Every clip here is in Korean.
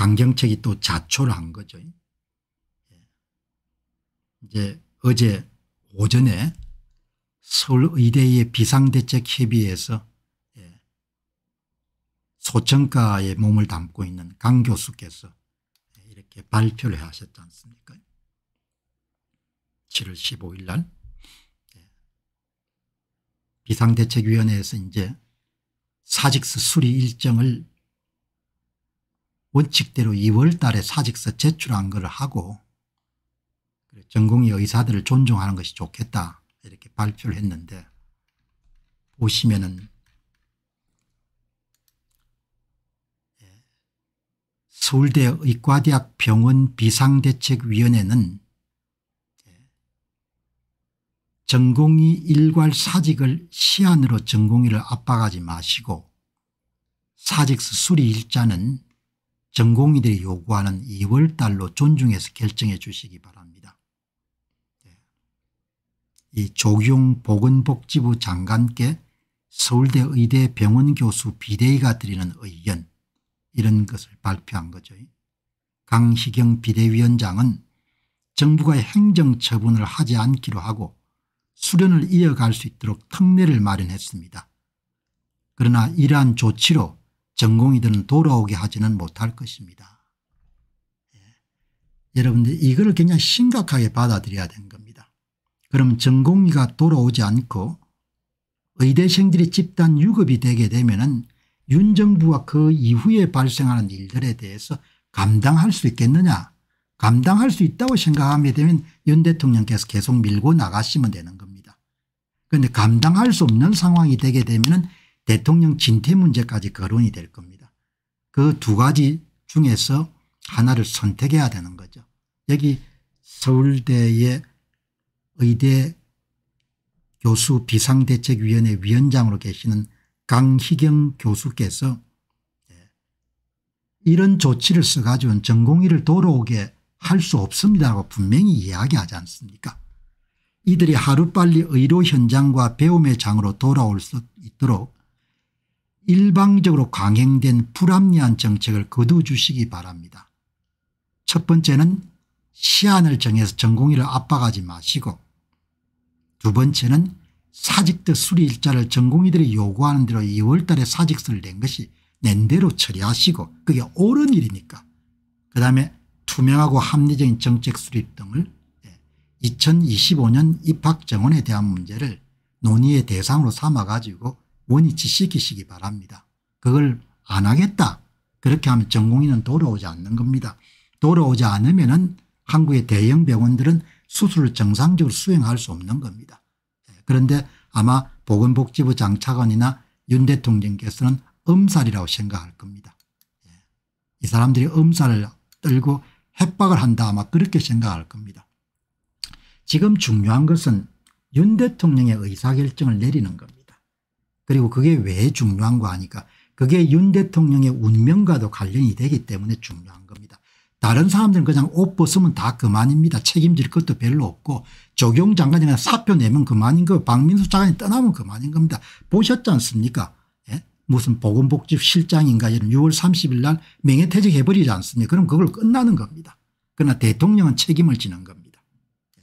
강경책이 또 자초를 한 거죠. 예. 이제 어제 오전에 서울의대의 비상대책협의회에서 예, 소청가에 몸을 담고 있는 강 교수께서 이렇게 발표를 하셨지 않습니까 7월 15일 날 예. 비상대책위원회에서 이제 사직서 수리 일정을 원칙대로 2월 달에 사직서 제출한 걸 하고 전공의 의사들을 존중하는 것이 좋겠다 이렇게 발표를 했는데 보시면은 예, 서울대 의과대학 병원 비상대책위원회는 예, 전공의 일괄 사직을 시안으로 전공의를 압박하지 마시고 사직서 수리 일자는 전공의들이 요구하는 2월달로 존중해서 결정해 주시기 바랍니다. 네. 이 조경 보건복지부 장관께 서울대 의대 병원 교수 비대위가 드리는 의견 이런 것을 발표한 거죠. 강희경 비대위원장은 정부가 행정처분을 하지 않기로 하고 수련을 이어갈 수 있도록 특례를 마련했습니다. 그러나 이러한 조치로 전공이들은 돌아오게 하지는 못할 것입니다. 예. 여러분들 이걸 굉장히 심각하게 받아들여야 된 겁니다. 그럼 전공의가 돌아오지 않고 의대생들이 집단 유급이 되게 되면 은 윤정부가 그 이후에 발생하는 일들에 대해서 감당할 수 있겠느냐 감당할 수 있다고 생각하게 되면 윤 대통령께서 계속 밀고 나가시면 되는 겁니다. 그런데 감당할 수 없는 상황이 되게 되면 대통령 진퇴 문제까지 거론이 될 겁니다. 그 두 가지 중에서 하나를 선택해야 되는 거죠. 여기 서울대의 의대 교수 비상대책위원회 위원장으로 계시는 강희경 교수께서 예, 이런 조치를 써가지고 전공의를 돌아오게 할 수 없습니다라고 분명히 이야기하지 않습니까 이들이 하루빨리 의료 현장과 배움의 장으로 돌아올 수 있도록 일방적으로 강행된 불합리한 정책을 거두주시기 어 바랍니다. 첫 번째는 시안을 정해서 전공의를 압박하지 마시고 두 번째는 사직대 수리 일자를 전공의들이 요구하는 대로 2월 달에 사직서를 낸 것이 낸 대로 처리하시고 그게 옳은 일이니까 그다음에 투명하고 합리적인 정책 수립 등을 2025년 예, 입학정원에 대한 문제를 논의의 대상으로 삼아가지고 원위치 시키시기 바랍니다. 그걸 안 하겠다. 그렇게 하면 전공의는 돌아오지 않는 겁니다. 돌아오지 않으면 은 한국의 대형 병원들은 수술을 정상적으로 수행할 수 없는 겁니다. 예, 그런데 아마 보건복지부 장차관이나 윤 대통령께서는 음살이라고 생각할 겁니다. 예, 이 사람들이 음살을 떨고 협박을 한다 아마 그렇게 생각할 겁니다. 지금 중요한 것은 윤 대통령의 의사결정을 내리는 겁니다. 그리고 그게 왜 중요한가 하니까 그게 윤 대통령의 운명과도 관련이 되기 때문에 중요한 겁니다. 다른 사람들은 그냥 옷 벗으면 다 그만입니다. 책임질 것도 별로 없고 조경 장관이 그냥 사표 내면 그만인 거 박민수 장관이 떠나면 그만인 겁니다. 보셨지 않습니까 예? 무슨 보건복지 실장인가 이런 6월 30일 날 명예퇴직해버리지 않습니까 그럼 그걸 끝나는 겁니다. 그러나 대통령은 책임을 지는 겁니다. 예.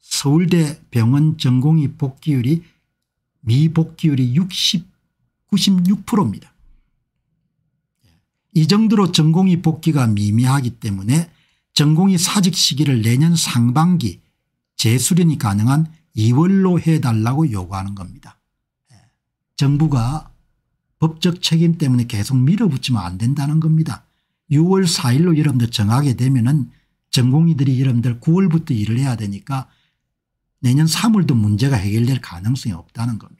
서울대 병원 전공의 복귀율이 미복귀율이 60, 96%입니다. 예. 이 정도로 전공의 복귀가 미미하기 때문에 전공의 사직 시기를 내년 상반기 재수련이 가능한 2월로 해달라고 요구하는 겁니다. 예. 정부가 법적 책임 때문에 계속 밀어붙이면 안 된다는 겁니다. 6월 4일로 여러분들 정하게 되면 은 전공의들이 여러분들 9월부터 일을 해야 되니까 내년 3월도 문제가 해결될 가능성이 없다는 겁니다.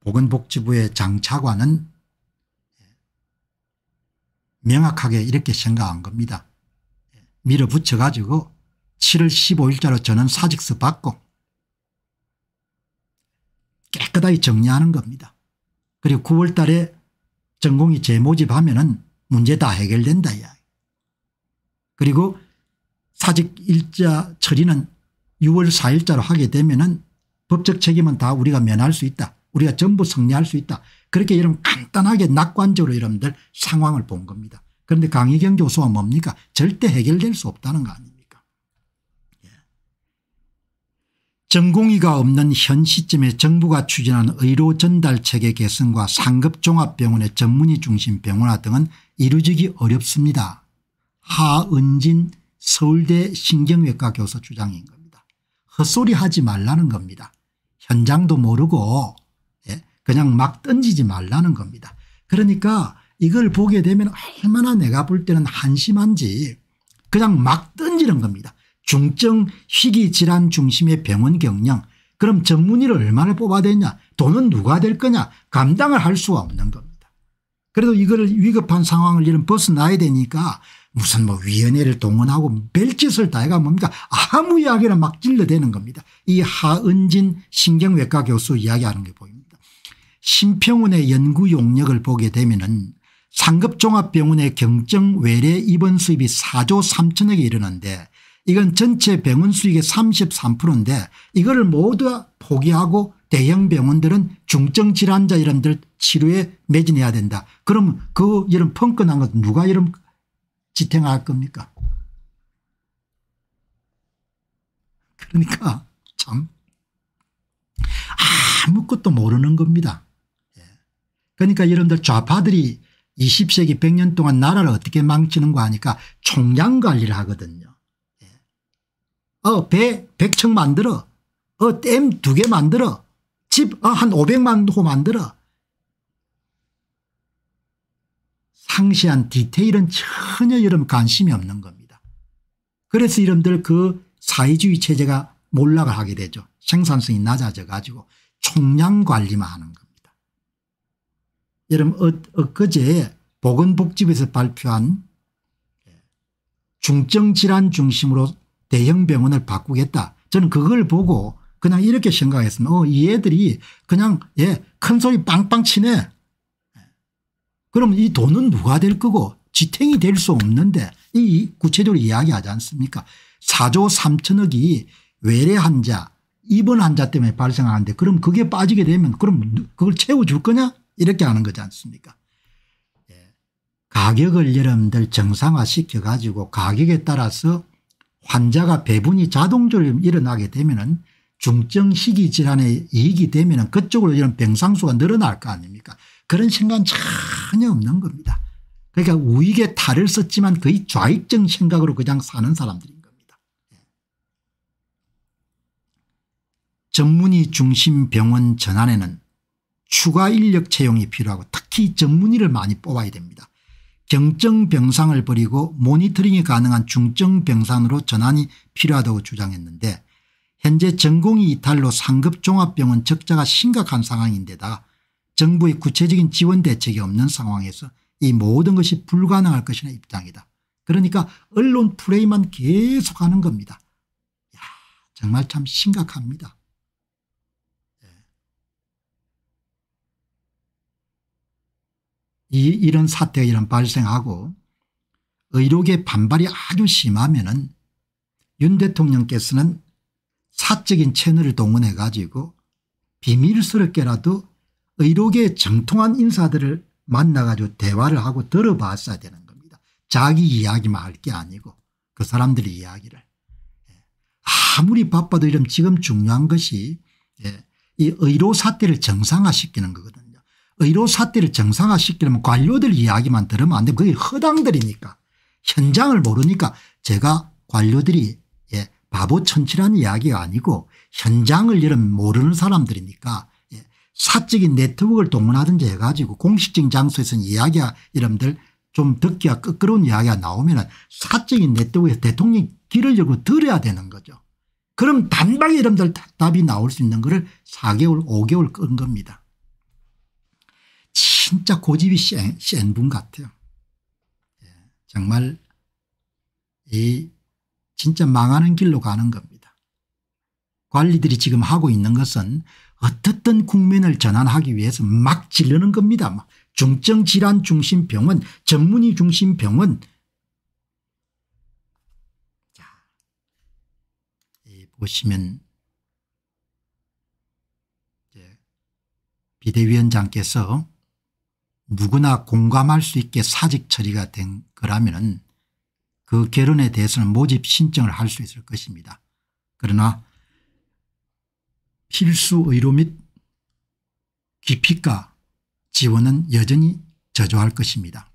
보건복지부의 장차관은 명확하게 이렇게 생각한 겁니다. 밀어붙여 가지고 7월 15일자로 저는 사직서 받고 깨끗하게 정리하는 겁니다. 그리고 9월 달에 전공이 재모집하면 은 문제 다 해결된다 이야기. 그리고 사직 일자 처리는 6월 4일자로 하게 되면 은 법적 책임은 다 우리가 면할 수 있다. 우리가 전부 승리할 수 있다. 그렇게 여러분 간단하게 낙관적으로 여러분들 상황을 본 겁니다. 그런데 강희경 교수와 뭡니까? 절대 해결될 수 없다는 거 아닙니까? 예. 전공의가 없는 현 시점에 정부가 추진하는 의료 전달 체계 개선과 상급 종합병원의 전문의 중심 병원화 등은 이루어지기 어렵습니다. 하은진 서울대 신경외과 교수 주장인 겁니다. 헛소리 하지 말라는 겁니다. 현장도 모르고 그냥 막 던지지 말라는 겁니다. 그러니까 이걸 보게 되면 얼마나 내가 볼 때는 한심한지 그냥 막 던지는 겁니다. 중증 희귀질환 중심의 병원 경영 그럼 전문의를 얼마나 뽑아야 되냐 돈은 누가 될 거냐 감당을 할 수가 없는 겁니다. 그래도 이거를 위급한 상황을 이런 벗어나야 되니까 무슨 뭐 위원회를 동원하고 별짓을 다해가 뭡니까 아무 이야기를 막 찔러대는 겁니다. 이 하은진 신경외과 교수 이야기하는 게 보입니다. 심평원의 연구 용역을 보게 되면 은 상급종합병원의 경증 외래 입원 수입이 4조 3천억에 이르는데 이건 전체 병원 수익의 33%인데 이거를 모두 포기하고 대형 병원들은 중증 질환자 이런들 치료에 매진해야 된다. 그럼 그 이런 펑크난 것 누가 이런 지탱할 겁니까? 그러니까 참 아무것도 모르는 겁니다. 그러니까 여러분들 좌파들이 20세기 100년 동안 나라를 어떻게 망치는 거 하니까 총량관리를 하거든요. 예. 어, 배 100척 만들어. 어, 댐두개 만들어. 집, 어, 한 500만 호 만들어. 상시한 디테일은 전혀 여러분 관심이 없는 겁니다. 그래서 여러분들 그 사회주의 체제가 몰락을 하게 되죠. 생산성이 낮아져 가지고 총량 관리만 하는 겁니다. 여러분 어, 엊그제 보건복지부에서 발표한 중증질환 중심으로 대형병원을 바꾸겠다. 저는 그걸 보고 그냥 이렇게 생각했습니다. 어, 이 애들이 그냥 예, 큰 소리 빵빵 치네. 그럼 이 돈은 누가 될 거고 지탱이 될 수 없는데 이 구체적으로 이야기하지 않습니까 4조 3천억이 외래 환자 입원 환자 때문에 발생하는데 그럼 그게 빠지게 되면 그럼 그걸 채워줄 거냐 이렇게 하는 거지 않습니까 예. 가격을 여러분들 정상화시켜 가지고 가격에 따라서 환자가 배분이 자동적으로 일어나게 되면 은 중증 시기 질환의 이익이 되면 은 그쪽으로 이런 병상수가 늘어날 거 아닙니까 그런 생각은 전혀 없는 겁니다. 그러니까 우익에 탈을 썼지만 거의 좌익증 생각으로 그냥 사는 사람들인 겁니다. 예. 전문의 중심 병원 전환에는 추가 인력 채용이 필요하고 특히 전문의를 많이 뽑아야 됩니다. 경증 병상을 버리고 모니터링이 가능한 중증 병상으로 전환이 필요하다고 주장했는데 현재 전공의 이탈로 상급 종합병원 적자가 심각한 상황인데다 정부의 구체적인 지원 대책이 없는 상황에서 이 모든 것이 불가능할 것이라는 입장이다. 그러니까 언론 프레이만 계속하는 겁니다. 야 정말 참 심각합니다. 이 이런 사태가 이런 발생하고 의료계 반발이 아주 심하면 은윤 대통령께서는 사적인 채널을 동원해 가지고 비밀스럽게라도 의료계 의 정통한 인사들을 만나 가지고 대화를 하고 들어봤어야 되는 겁니다. 자기 이야기만 할 게 아니고 그 사람들의 이야기를. 예. 아무리 바빠도 이런 지금 중요한 것이 예, 이 의료 사태를 정상화시키는 거거든요. 의료 사태를 정상화시키려면 관료들 이야기만 들으면 안 돼. 고 그게 허당들이니까 현장을 모르니까 제가 관료들이 예, 바보 천치라는 이야기가 아니고 현장을 이런 모르는 사람들이니까 예, 사적인 네트워크를 동원하든지 해가지고 공식적인 장소에서는 이야기가 이름들 좀 듣기가 끄끄러운 이야기가 나오면 은 사적인 네트워크에서 대통령 길을 열고 들어야 되는 거죠. 그럼 단방에 이름들 답이 나올 수 있는 거를 4개월 5개월 끈 겁니다. 진짜 고집이 센, 센분 같아요. 예, 정말 이 진짜 망하는 길로 가는 겁니다. 관리들이 지금 하고 있는 것은 어떻든 국민을 전환하기 위해서 막 지르는 겁니다. 중증 질환 중심 병원 전문의 중심 병원 자, 보시면 비대위원장께서 누구나 공감할 수 있게 사직 처리가 된 거라면 그 결혼에 대해서는 모집 신청을 할 수 있을 것입니다. 그러나 필수 의료 및기피과 지원은 여전히 저조할 것입니다.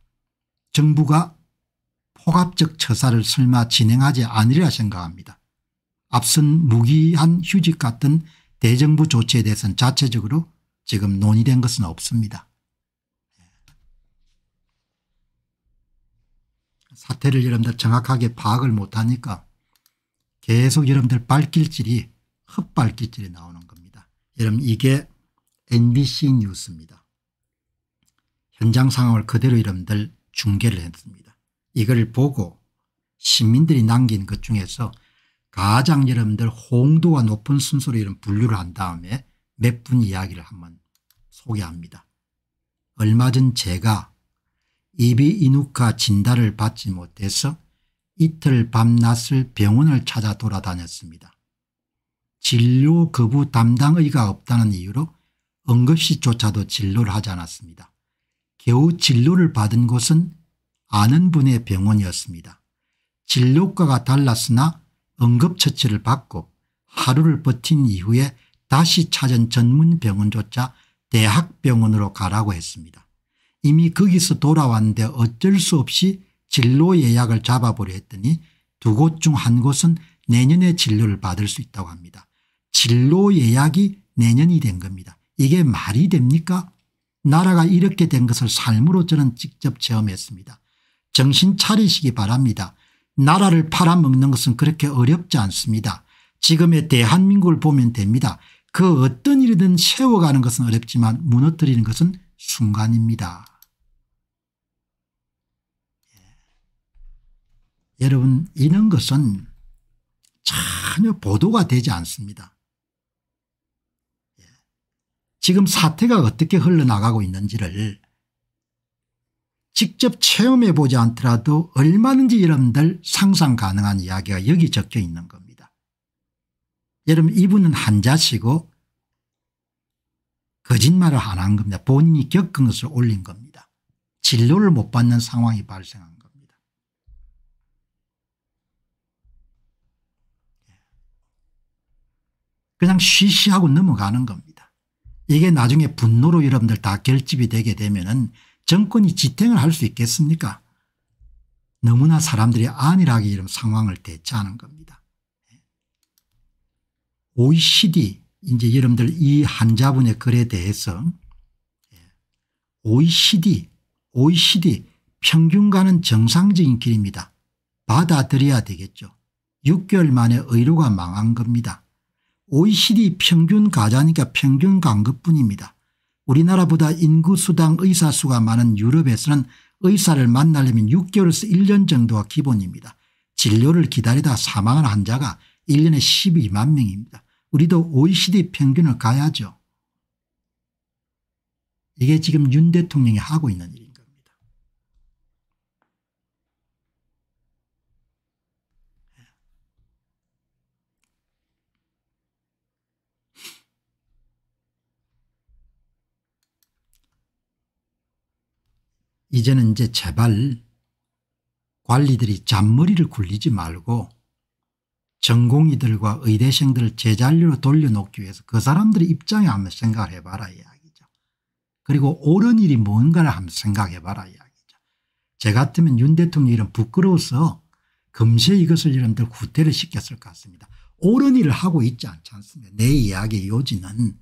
정부가 포갑적 처사를 설마 진행하지 않으리라 생각합니다. 앞선 무기한 휴직 같은 대정부 조치에 대해서는 자체적으로 지금 논의된 것은 없습니다. 사태를 여러분들 정확하게 파악을 못하니까 계속 여러분들 발길질이 헛발길질이 나오는 겁니다. 여러분 이게 NBC 뉴스입니다. 현장 상황을 그대로 여러분들 중계를 했습니다. 이걸 보고 시민들이 남긴 것 중에서 가장 여러분들 홍도가 높은 순서로 이런 분류를 한 다음에 몇 분 이야기를 한번 소개합니다. 얼마 전 제가 이비인후과 진단을 받지 못해서 이틀 밤낮을 병원을 찾아 돌아다녔습니다. 진료 거부 담당 의가 없다는 이유로 응급실조차도 진료를 하지 않았습니다. 겨우 진료를 받은 곳은 아는 분의 병원이었습니다. 진료과가 달랐으나 응급처치를 받고 하루를 버틴 이후에 다시 찾은 전문병원조차 대학병원으로 가라고 했습니다. 이미 거기서 돌아왔는데 어쩔 수 없이 진로 예약을 잡아보려 했더니 두 곳 중 한 곳은 내년에 진료를 받을 수 있다고 합니다. 진로 예약이 내년이 된 겁니다. 이게 말이 됩니까? 나라가 이렇게 된 것을 삶으로 저는 직접 체험했습니다. 정신 차리시기 바랍니다. 나라를 팔아먹는 것은 그렇게 어렵지 않습니다. 지금의 대한민국을 보면 됩니다. 그 어떤 일이든 세워가는 것은 어렵지만 무너뜨리는 것은 순간입니다. 여러분 이런 것은 전혀 보도가 되지 않습니다. 예. 지금 사태가 어떻게 흘러나가고 있는지를 직접 체험해 보지 않더라도 얼마든지 여러분들 상상 가능한 이야기가 여기 적혀 있는 겁니다. 여러분 이분은 한자시고 거짓말을 안 한 겁니다. 본인이 겪은 것을 올린 겁니다. 진료를 못 받는 상황이 발생한 그냥 쉬쉬하고 넘어가는 겁니다. 이게 나중에 분노로 여러분들 다 결집이 되게 되면 은 정권이 지탱을 할 수 있겠습니까 너무나 사람들이 안일하게 이런 상황을 대처하는 겁니다. OECD 이제 여러분들 이 한자분의 글에 대해서 OECD OECD 평균가는 정상적인 길입니다. 받아들여야 되겠죠. 6개월 만에 의료가 망한 겁니다. OECD 평균 가자니까 평균 간급뿐입니다 우리나라보다 인구수당 의사수가 많은 유럽에서는 의사를 만나려면 6개월에서 1년 정도가 기본입니다. 진료를 기다리다 사망한 환자가 1년에 12만 명입니다. 우리도 OECD 평균을 가야죠. 이게 지금 윤 대통령이 하고 있는 일입니다. 이제는 이제 제발 관리들이 잔머리를 굴리지 말고 전공의들과 의대생들을 제자리로 돌려놓기 위해서 그 사람들의 입장에 한번 생각을 해봐라 이야기죠. 그리고 옳은 일이 뭔가를 한번 생각해봐라 이야기죠. 제 같으면 윤 대통령이 이런 부끄러워서 금세 이것을 이런들 구태를 시켰을 것 같습니다. 옳은 일을 하고 있지 않지 않습니까 내 이야기의 요지는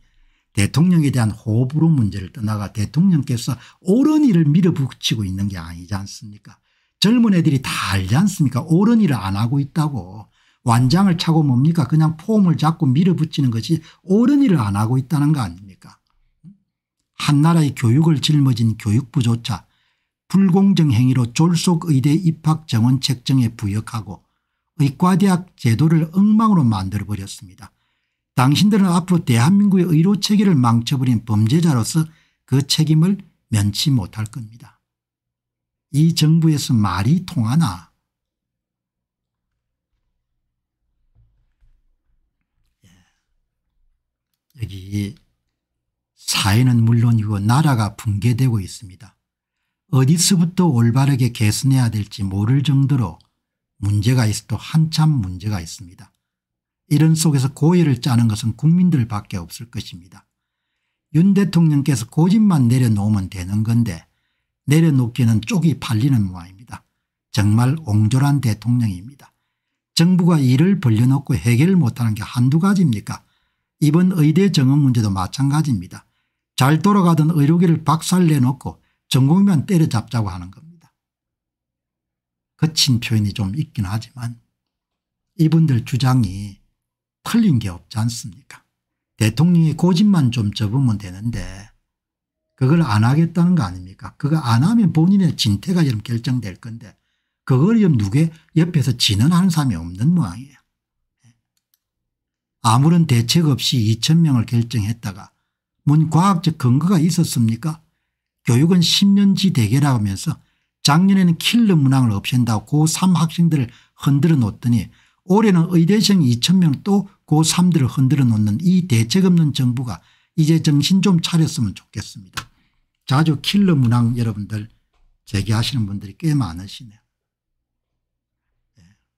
대통령에 대한 호불호 문제를 떠나가 대통령께서 옳은 일을 밀어붙이고 있는 게 아니지 않습니까 젊은 애들이 다 알지 않습니까 옳은 일을 안 하고 있다고 완장을 차고 뭡니까 그냥 폼을 잡고 밀어붙이는 것이 옳은 일을 안 하고 있다는 거 아닙니까 한나라의 교육을 짊어진 교육부조차 불공정 행위로 졸속의대 입학 정원 책정에 부역하고 의과대학 제도를 엉망으로 만들어버렸습니다. 당신들은 앞으로 대한민국의 의료 체계를 망쳐버린 범죄자로서 그 책임을 면치 못할 겁니다. 이 정부에서 말이 통하나 예. 여기 사회는 물론이고 나라가 붕괴되고 있습니다. 어디서부터 올바르게 개선해야 될지 모를 정도로 문제가 있어도 한참 문제가 있습니다. 이런 속에서 고의를 짜는 것은 국민들밖에 없을 것입니다. 윤 대통령께서 고집만 내려놓으면 되는 건데 내려놓기는 쪽이 팔리는 모양입니다. 정말 옹졸한 대통령입니다. 정부가 일을 벌려놓고 해결 못하는 게 한두 가지입니까 이번 의대 정원 문제도 마찬가지입니다. 잘 돌아가던 의료계를 박살내놓고 전공만 때려잡자고 하는 겁니다. 거친 표현이 좀 있긴 하지만 이분들 주장이 틀린 게 없지 않습니까 대통령이 고집만 좀 접으면 되는데 그걸 안 하겠다는 거 아닙니까 그거 안 하면 본인의 진퇴가 좀 결정될 건데 그걸 좀 누게 옆에서 진언하는 사람이 없는 모양이에요 예. 아무런 대책 없이 2천 명을 결정했다가 문 과학적 근거가 있었습니까 교육은 10년지 대계라면서 작년에는 킬러 문항을 없앤다고 고3 학생들을 흔들어 놓더니 올해는 의대생 2 0 0 0명또 고3들을 흔들어 놓는 이 대책 없는 정부가 이제 정신 좀 차렸으면 좋겠습니다. 자주 킬러 문항 여러분들 제기하시는 분들이 꽤 많으시네요.